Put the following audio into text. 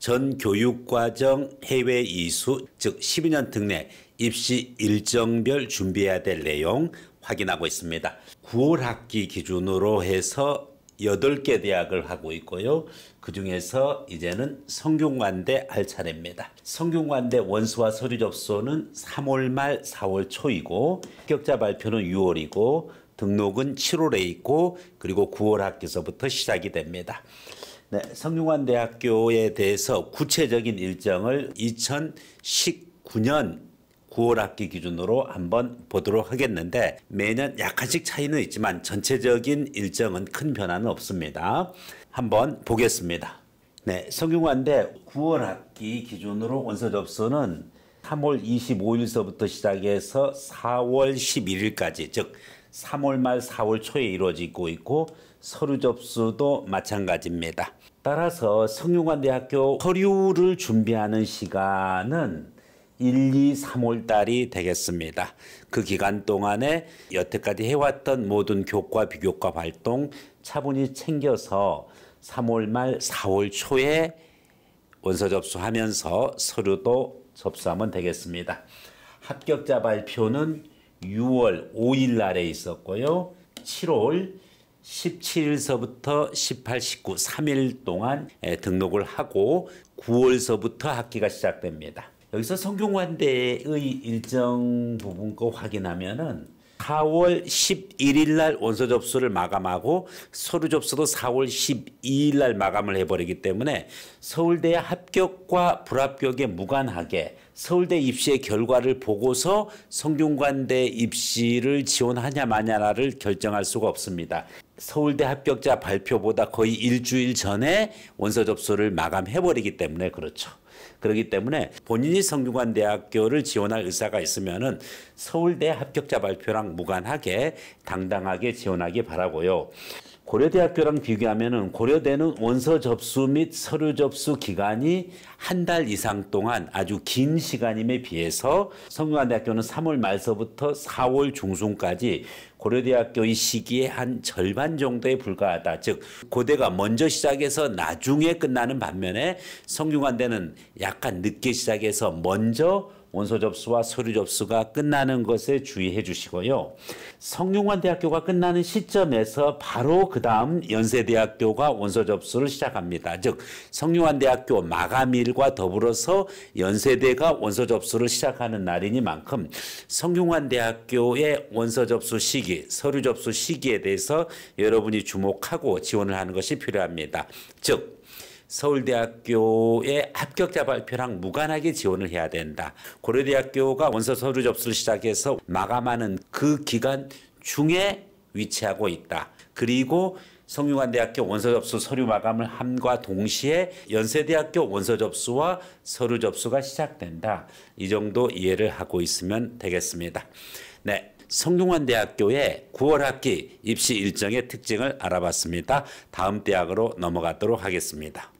전 교육과정 해외 이수, 즉 12년 특례 입시 일정별 준비해야 될 내용 확인하고 있습니다. 9월 학기 기준으로 해서 8개 대학을 하고 있고요. 그 중에서 이제는 성균관대 할 차례입니다. 성균관대 원서와 서류 접수는 3월 말 4월 초이고 합격자 발표는 6월이고 등록은 7월에 있고 그리고 9월 학기서부터 시작이 됩니다. 네, 성균관대학교에 대해서 구체적인 일정을 2019년 9월 학기 기준으로 한번 보도록 하겠는데 매년 약간씩 차이는 있지만 전체적인 일정은 큰 변화는 없습니다. 한번 보겠습니다. 네, 성균관대 9월 학기 기준으로 원서 접수는 3월 25일서부터 시작해서 4월 11일까지 즉 3월 말 4월 초에 이루어지고 있고 서류 접수도 마찬가지입니다. 따라서 성균관대학교 서류를 준비하는 시간은 1, 2, 3월 달이 되겠습니다. 그 기간 동안에 여태까지 해왔던 모든 교과, 비교과 활동 차분히 챙겨서 3월 말, 4월 초에 원서 접수하면서 서류도 접수하면 되겠습니다. 합격자 발표는 6월 5일 날에 있었고요. 7월 17일서부터 18, 19, 3일 동안 등록을 하고 9월서부터 학기가 시작됩니다. 여기서 성균관대의 일정 부분 거 확인하면은 4월 11일 날 원서 접수를 마감하고 서류 접수도 4월 12일 날 마감을 해버리기 때문에 서울대 합격과 불합격에 무관하게 서울대 입시의 결과를 보고서 성균관대 입시를 지원하냐 마냐를 결정할 수가 없습니다. 서울대 합격자 발표보다 거의 일주일 전에 원서 접수를 마감해버리기 때문에 그렇죠. 그렇기 때문에 본인이 성균관 대학교를 지원할 의사가 있으면은 서울대 합격자 발표랑 무관하게 당당하게 지원하기 바라고요. 고려대학교랑 비교하면은 고려대는 원서 접수 및 서류 접수 기간이 한 달 이상 동안 아주 긴 시간임에 비해서 성균관대학교는 3월 말서부터 4월 중순까지 고려대학교의 시기에한 절반 정도에 불과하다. 즉 고대가 먼저 시작해서 나중에 끝나는 반면에 성균관대는 약간 늦게 시작해서 먼저 원서 접수와 서류 접수가 끝나는 것에 주의해 주시고요. 성균관대학교가 끝나는 시점에서 바로 그 다음 연세대학교가 원서 접수를 시작합니다. 즉 성균관대학교 마감일과 더불어서 연세대가 원서 접수를 시작하는 날이니만큼 성균관대학교의 원서 접수 시기, 서류 접수 시기에 대해서 여러분이 주목하고 지원을 하는 것이 필요합니다. 즉 서울대학교의 합격자 발표랑 무관하게 지원을 해야 된다. 고려대학교가 원서 서류 접수를 시작해서 마감하는 그 기간 중에 위치하고 있다. 그리고 성균관대학교 원서 접수 서류 마감을 함과 동시에 연세대학교 원서 접수와 서류 접수가 시작된다. 이 정도 이해를 하고 있으면 되겠습니다. 네. 성균관대학교의 9월 학기 입시 일정의 특징을 알아봤습니다. 다음 대학으로 넘어가도록 하겠습니다.